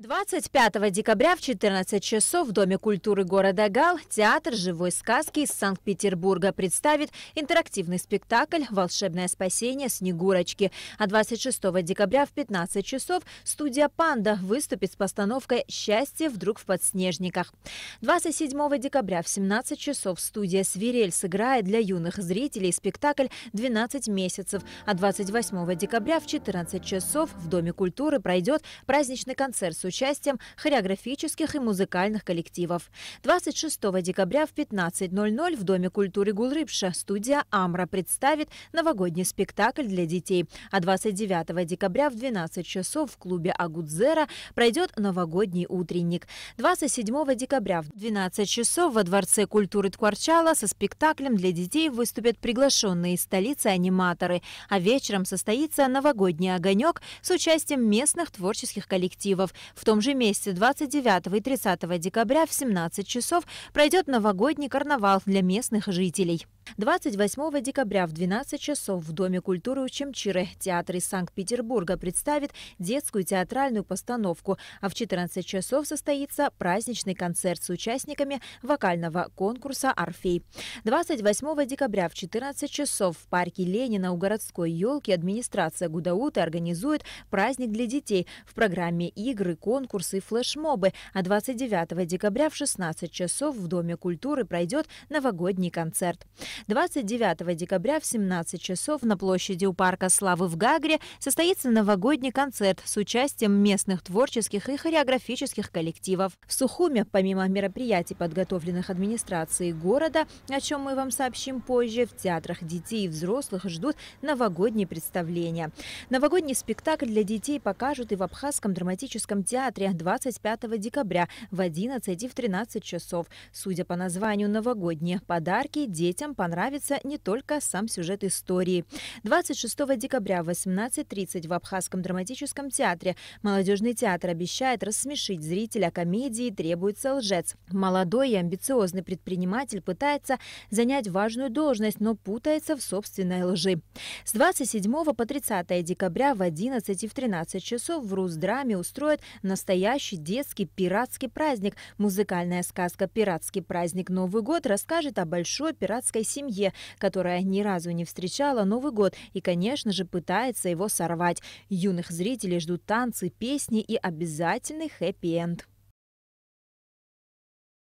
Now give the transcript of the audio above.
25 декабря в 14 часов в Доме культуры города Гал театр живой сказки из Санкт-Петербурга представит интерактивный спектакль «Волшебное спасение Снегурочки». А 26 декабря в 15 часов студия «Панда» выступит с постановкой «Счастье вдруг в подснежниках». 27 декабря в 17 часов студия «Свирель» сыграет для юных зрителей спектакль «12 месяцев». А 28 декабря в 14 часов в Доме культуры пройдет праздничный концерт с участием хореографических и музыкальных коллективов. 26 декабря в 15.00 в Доме культуры Гулрыбша студия «Амра» представит новогодний спектакль для детей. А 29 декабря в 12 часов в клубе «Агудзера» пройдет новогодний утренник. 27 декабря в 12 часов во Дворце культуры Ткварчала со спектаклем для детей выступят приглашенные из столицы аниматоры. А вечером состоится новогодний огонек с участием местных творческих коллективов. В том же месяце 29 и 30 декабря в 17 часов пройдет новогодний карнавал для местных жителей. 28 декабря в 12 часов в Доме культуры у Чемчиры театр из Санкт-Петербурга представит детскую театральную постановку, а в 14 часов состоится праздничный концерт с участниками вокального конкурса «Орфей». 28 декабря в 14 часов в парке Ленина у городской елки администрация Гудаута организует праздник для детей в программе игры, конкурсы и флешмобы, а 29 декабря в 16 часов в Доме культуры пройдет новогодний концерт. 29 декабря в 17 часов на площади у Парка Славы в Гагре состоится новогодний концерт с участием местных творческих и хореографических коллективов. В Сухуме, помимо мероприятий, подготовленных администрацией города, о чем мы вам сообщим позже, в театрах детей и взрослых ждут новогодние представления. Новогодний спектакль для детей покажут и в Абхазском драматическом театре 25 декабря в 11 и в 13 часов. Судя по названию «Новогодние подарки», детям понравилось понравится не только сам сюжет истории. 26 декабря в 18.30 в Абхазском драматическом театре молодежный театр обещает рассмешить зрителя комедии «Требуется лжец». Молодой и амбициозный предприниматель пытается занять важную должность, но путается в собственной лжи. С 27 по 30 декабря в 11 и в 13 часов в Русдраме устроят настоящий детский пиратский праздник. Музыкальная сказка «Пиратский праздник Новый год» расскажет о большой пиратской семье, которая ни разу не встречала Новый год и, конечно же, пытается его сорвать. Юных зрителей ждут танцы, песни и обязательный хэппи-энд.